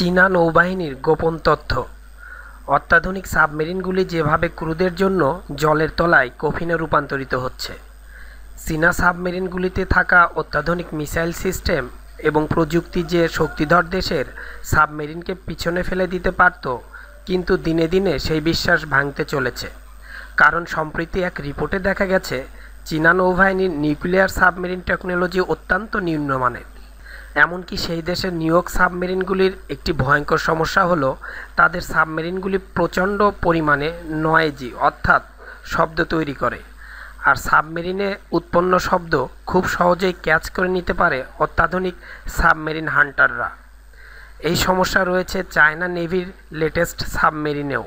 চীনা নৌবাহিনীর গোপন তথ্য অত্যাধুনিক সাবমেরিনগুলি যেভাবে ক্রুদের জন্য জলের তলায় কফিনে রূপান্তরিত হচ্ছে চীনা সাবমেরিনগুলিতে থাকা অত্যাধুনিক মিসাইল সিস্টেম এবং প্রযুক্তি যে শক্তিধর দেশের সাবমেরিনকে পিছনে ফেলে দিতে পারত কিন্তু দিনে দিনে সেই বিশ্বাস ভাঙতে চলেছে কারণ সম্প্রতি এক রিপোর্টে দেখা গেছে চীনা নৌবাহিনীর নিউক্লিয়ার সাবমেরিন টেকনোলজি অত্যন্ত নিম্নমানের এমনকি সেই দেশের নিয়োগ সাবমেরিনগুলির একটি ভয়ঙ্কর সমস্যা হলো তাদের সাবমেরিনগুলি প্রচণ্ড পরিমাণে নয়েজি অর্থাৎ শব্দ তৈরি করে আর সাবমেরিনে উৎপন্ন শব্দ খুব সহজেই ক্যাচ করে নিতে পারে অত্যাধুনিক সাবমেরিন হান্টাররা এই সমস্যা রয়েছে চায়না নেভির লেটেস্ট সাবমেরিনেও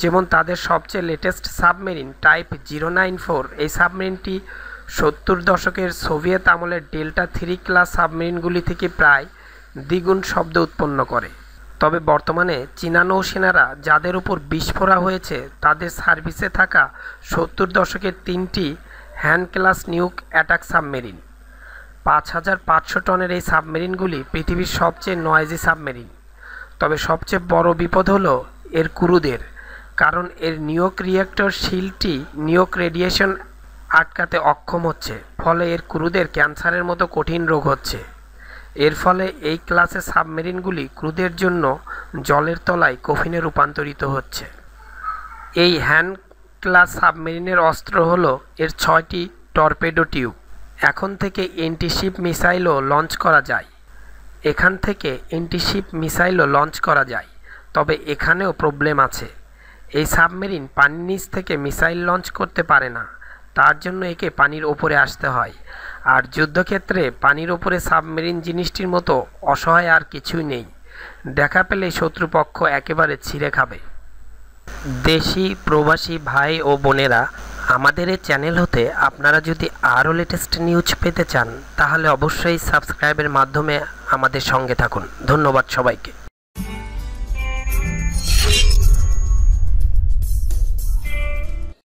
যেমন তাদের সবচেয়ে latest submarine type zero nine four এই সাবমেরিনটি সত্তর দশকের সোভিয়েত আমলের ডেল্টা থ্রি ক্লাস সাবমেরিনগুলি থেকে প্রায় দ্বিগুণ শব্দ উৎপন্ন করে তবে বর্তমানে চীনা নৌসেনারা যাদের উপর বিস্ফোরা হয়েছে তাদের সার্ভিসে থাকা সত্তর দশকের তিনটি Han class nuke attack submarine পাঁচ হাজার পাঁচশো টনের এই সাবমেরিনগুলি পৃথিবীর সবচেয়ে নয়েজি সাবমেরিন তবে সবচেয়ে বড় বিপদ হলো এর কুরুদের কারণ এর নিয়োগ রিয়েক্টর শিলটি নিয়োগ রেডিয়েশন আটকাতে অক্ষম হচ্ছে ফলে এর ক্রুদের ক্যান্সারের মতো কঠিন রোগ হচ্ছে এর ফলে এই ক্লাসে সাবমেরিনগুলি ক্রুদের জন্য জলের তলায় কফিনে রূপান্তরিত হচ্ছে এই হ্যান্ড ক্লাস সাবমেরিনের অস্ত্র হল এর ছয়টি টর্পেডো টিউব এখন থেকে এন্টিশিপ মিসাইলও লঞ্চ করা যায় এখান থেকে এন্টিশিপ মিসাইলও লঞ্চ করা যায় তবে এখানেও প্রবলেম আছে এই সাবমেরিন পানির নিচ থেকে মিসাইল লঞ্চ করতে পারে না তার জন্য একে পানির ওপরে আসতে হয় আর যুদ্ধক্ষেত্রে পানির ওপরে সাবমেরিন জিনিসটির মতো অসহায় আর কিছুই নেই দেখা পেলে শত্রুপক্ষ একেবারে ছিঁড়ে খাবে দেশি প্রবাসী ভাই ও বোনেরা আমাদের এই চ্যানেল হতে আপনারা যদি আরও লেটেস্ট নিউজ পেতে চান তাহলে অবশ্যই সাবস্ক্রাইবের মাধ্যমে আমাদের সঙ্গে থাকুন ধন্যবাদ সবাইকে